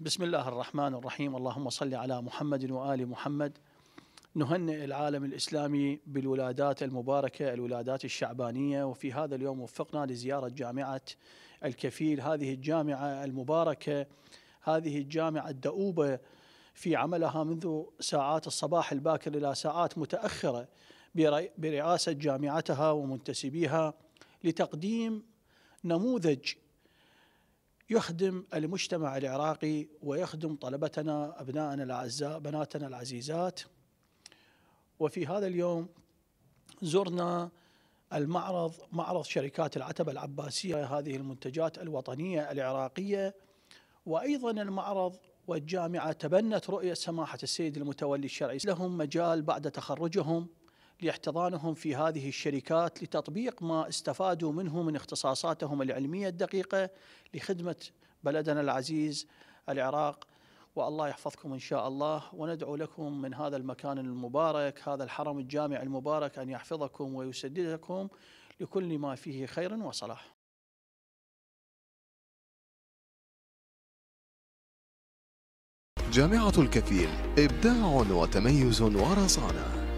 بسم الله الرحمن الرحيم اللهم صل على محمد وآل محمد نهنئ العالم الإسلامي بالولادات المباركة الولادات الشعبانية وفي هذا اليوم وفقنا لزيارة جامعة الكفيل هذه الجامعة المباركة هذه الجامعة الدؤوبة في عملها منذ ساعات الصباح الباكر إلى ساعات متأخرة برئاسة جامعتها ومنتسبيها لتقديم نموذج يخدم المجتمع العراقي ويخدم طلبتنا أبنائنا الأعزاء بناتنا العزيزات وفي هذا اليوم زرنا المعرض معرض شركات العتبة العباسية هذه المنتجات الوطنية العراقية وأيضا المعرض والجامعة تبنت رؤية سماحة السيد المتولي الشرعي لهم مجال بعد تخرجهم لاحتضانهم في هذه الشركات لتطبيق ما استفادوا منه من اختصاصاتهم العلمية الدقيقة لخدمة بلدنا العزيز العراق والله يحفظكم إن شاء الله وندعو لكم من هذا المكان المبارك هذا الحرم الجامع المبارك أن يحفظكم ويسددكم لكل ما فيه خير وصلاح جامعة الكفيل إبداع وتميز ورصانة